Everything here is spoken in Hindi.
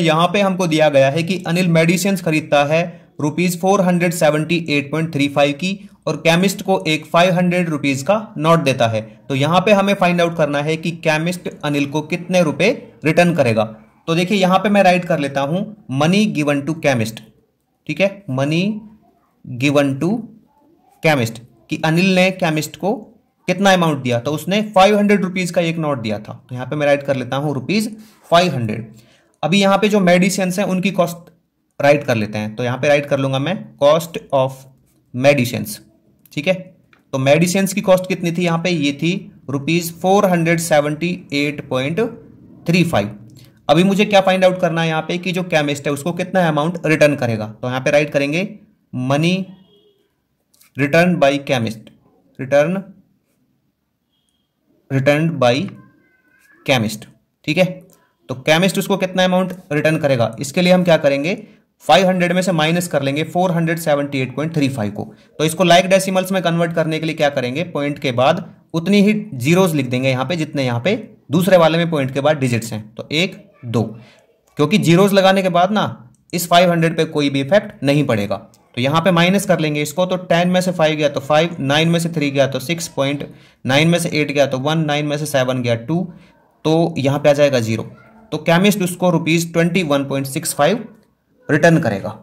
यहाँ पे हमको दिया गया है कि अनिल मेडिसिन खरीदता है rupees four hundred seventy eight point three five की और केमिस्ट को एक फाइव हंड्रेड रुपीज का नोट देता है तो यहाँ पे हमें फाइंड आउट करना है कि केमिस्ट अनिल को कितने रुपए रिटर्न करेगा तो देखिए यहां पे मैं राइट कर लेता हूं मनी गिवन टू केमिस्ट ठीक है मनी गिवन टू केमिस्ट कि अनिल ने केमिस्ट को कितना अमाउंट दिया तो उसने फाइव हंड्रेड रुपीज का एक नोट दिया था तो यहाँ पे मैं राइट कर लेता हूँ रुपीज फाइव हंड्रेड अभी यहां पे जो मेडिसिन हैं उनकी कॉस्ट राइट कर लेते हैं तो यहां पे राइट कर लूंगा मैं कॉस्ट ऑफ मेडिसिन ठीक है तो मेडिसिन की कॉस्ट कितनी थी यहां पे ये थी rupees four hundred seventy eight point three five अभी मुझे क्या फाइंड आउट करना है यहां पे कि जो केमिस्ट है उसको कितना अमाउंट रिटर्न करेगा तो यहां पे राइट करेंगे money return by chemist return return by chemist ठीक है तो केमिस्ट उसको कितना अमाउंट रिटर्न करेगा इसके लिए हम क्या करेंगे 500 में से माइनस कर लेंगे 478.35 को तो इसको लाइक like डेसिमल्स में कन्वर्ट करने के लिए क्या करेंगे पॉइंट के बाद उतनी ही जीरोज लिख देंगे यहां पे जितने यहां पे दूसरे वाले में पॉइंट के बाद डिजिट्स हैं तो एक दो क्योंकि जीरोज लगाने के बाद ना इस 500 पे कोई भी इफेक्ट नहीं पड़ेगा तो यहां पे माइनस कर लेंगे इसको तो 10 में से 5 गया तो 5 9 में से 3 गया तो नाइन में से 8 गया तो 1 9 में से 7 गया 2 तो यहां पे आ जाएगा जीरो तो केमिस्ट उसको rupees twenty one point six five return करेगा